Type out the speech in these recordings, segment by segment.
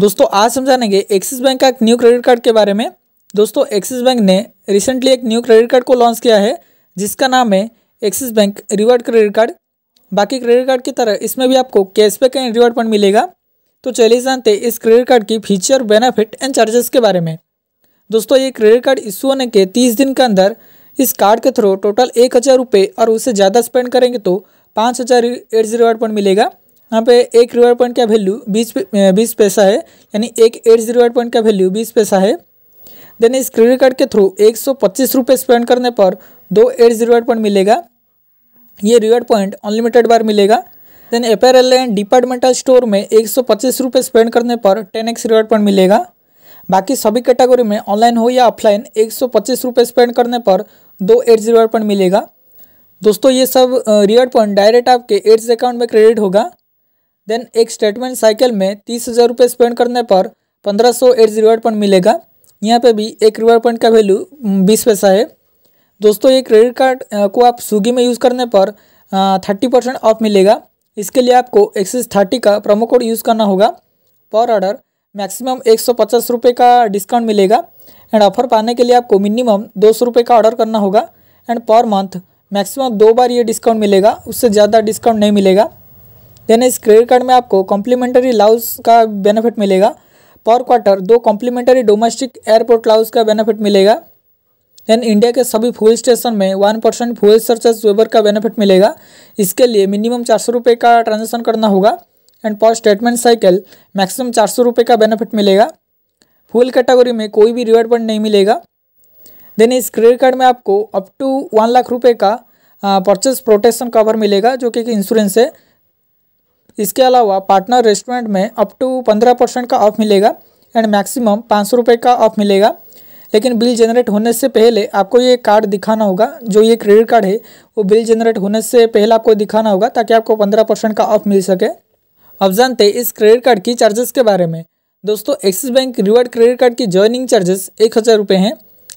दोस्तों आज हम जानेंगे एक्सिस बैंक का एक न्यू क्रेडिट कार्ड के बारे में दोस्तों एक्सिस बैंक ने रिसेंटली एक न्यू क्रेडिट कार्ड को लॉन्च किया है जिसका नाम है Axis bank reward credit card बाकी क्रेडिट कार्ड की तरह इसमें भी आपको कैशबैक एंड रिवार्ड पॉइंट मिलेगा तो चलिए जानते इस क्रेडिट कार्ड की फीचर बेनिफिट एंड चार्जेस के बारे में दोस्तों ये क्रेडिट कार्ड इशू होने के तीस दिन के अंदर इस कार्ड के थ्रू टोटल एक हज़ार रुपये और उससे ज़्यादा स्पेंड करेंगे तो पाँच हज़ार एड्स रिवार्ड पॉइंट मिलेगा यहाँ पे एक रिवार्ड पॉइंट का वैल्यू बीस बीस पैसा है यानी एक एड्स रिवार्ड पॉइंट का वैल्यू बीस पैसा है देन इस क्रेडिट कार्ड के थ्रू एक सौ पच्चीस रुपये स्पेंड करने पर दो एड्स रिवार्ड पॉइंट मिलेगा ये रिवार्ड पॉइंट अनलिमिटेड बार मिलेगा then apparel and departmental store में एक सौ पच्चीस रुपये स्पेंड करने पर टेन एक्स रिवार्ड पॉइंट मिलेगा बाकी सभी कैटेगरी में ऑनलाइन हो या ऑफलाइन एक सौ पच्चीस रुपये स्पेंड करने पर दो एड्स रिवार्ड पॉइंट मिलेगा दोस्तों ये सब रिवार्ड पॉइंट डायरेक्ट आपके एड्स अकाउंट में क्रेडिट होगा देन एक स्टेटमेंट साइकिल में तीस हज़ार रुपये स्पेंड करने पर पंद्रह सौ एट्स रिवार्ड पॉइंट मिलेगा यहाँ पे भी एक रिवार्ड पॉइंट का वैल्यू बीस पैसा है दोस्तों ये क्रेडिट कार्ड को आप स्विगी में यूज़ करने पर थर्टी परसेंट ऑफ मिलेगा इसके लिए आपको एक्सिस थर्टी का प्रोमो कोड यूज़ करना होगा पर ऑर्डर मैक्सिमम एक सौ पचास रुपये का डिस्काउंट मिलेगा एंड ऑफर पाने के लिए आपको मिनिमम दो सौ रुपये का ऑर्डर करना होगा एंड पर मंथ मैक्सिमम दो बार ये डिस्काउंट मिलेगा उससे ज़्यादा डिस्काउंट नहीं मिलेगा देन इस क्रेडिट कार्ड में आपको कॉम्प्लीमेंट्री लाउस का बेनिफिट मिलेगा पर क्वार्टर दो कॉम्प्लीमेंट्री डोमेस्टिक एयरपोर्ट लाउस का बेनिफिट मिलेगा देन इंडिया के सभी फूल स्टेशन में one percent fuel surcharge waiver का बेनिफिट मिलेगा इसके लिए मिनिमम चार सौ रुपये का ट्रांजेक्शन करना होगा एंड पर स्टेटमेंट साइकिल मैक्सिमम चार सौ रुपये का बेनिफिट मिलेगा फुल कैटेगरी में कोई भी रिवार्ड पॉइंट नहीं मिलेगा देन इस क्रेडिट कार्ड में आपको अप टू वन लाख रुपये का परचेस प्रोटेक्शन कवर मिलेगा जो कि इंश्योरेंस है इसके अलावा पार्टनर रेस्टोरेंट में अप टू पंद्रह परसेंट का ऑफ मिलेगा एंड मैक्सिमम पाँच सौ रुपये का ऑफ मिलेगा लेकिन बिल जनरेट होने से पहले आपको ये कार्ड दिखाना होगा जो ये क्रेडिट कार्ड है वो बिल जनरेट होने से पहले आपको दिखाना होगा ताकि आपको पंद्रह परसेंट का ऑफ मिल सके अब जानते इस क्रेडिट कार्ड की चार्जेस के बारे में दोस्तों Axis bank reward credit card की ज्वाइनिंग चार्जेस एक हज़ार रुपये हैं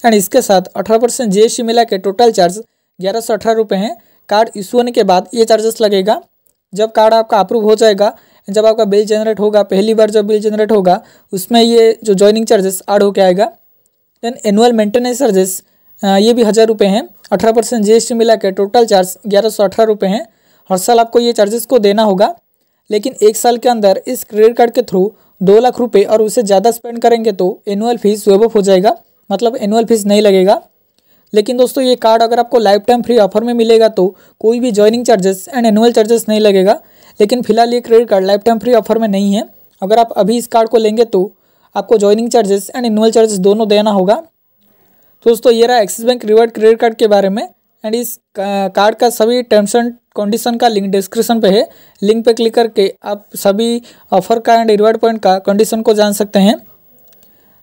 एंड इसके साथ अठारह परसेंट जी मिला के टोटल चार्ज ग्यारह सौ अठारह रुपये हैं कार्ड इशू होने के बाद ये चार्जेस लगेगा जब कार्ड आपका अप्रूव हो जाएगा जब आपका बिल जनरेट होगा पहली बार जब बिल जनरेट होगा उसमें ये जो ज्वाइनिंग चार्जेस ऐड होके आएगा देन एनुअल मेंटेनेंस चार्जेस ये भी हज़ार रुपये हैं अठारह परसेंट जी एस टी मिला के टोटल चार्ज ग्यारह सौ अठारह रुपये हैं हर साल आपको ये चार्जेस को देना होगा लेकिन एक साल के अंदर इस क्रेडिट कार्ड के थ्रू दो लाख रुपये और उससे ज़्यादा स्पेंड करेंगे तो एनुअल फीस वेबअप हो जाएगा मतलब एनुअल फीस नहीं लगेगा लेकिन दोस्तों ये कार्ड अगर आपको लाइफ टाइम फ्री ऑफर में मिलेगा तो कोई भी joining charges and annual charges नहीं लगेगा लेकिन फिलहाल ये credit card lifetime free offer में नहीं है अगर आप अभी इस कार्ड को लेंगे तो आपको joining charges and annual charges दोनों देना होगा तो दोस्तों ये रहा Axis bank reward credit card के बारे में एंड इस कार्ड का सभी टर्म्स एंड कंडीशन का लिंक डिस्क्रिप्शन पे है लिंक पे क्लिक करके आप सभी ऑफर का एंड रिवार्ड पॉइंट का कंडीशन को जान सकते हैं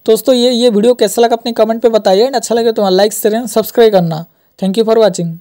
दोस्तों ये ये वीडियो कैसा लगा अपने कमेंट पे बताइए एंड अच्छा लगे तो लाइक शेयर सब्सक्राइब करना थैंक यू फॉर वॉचिंग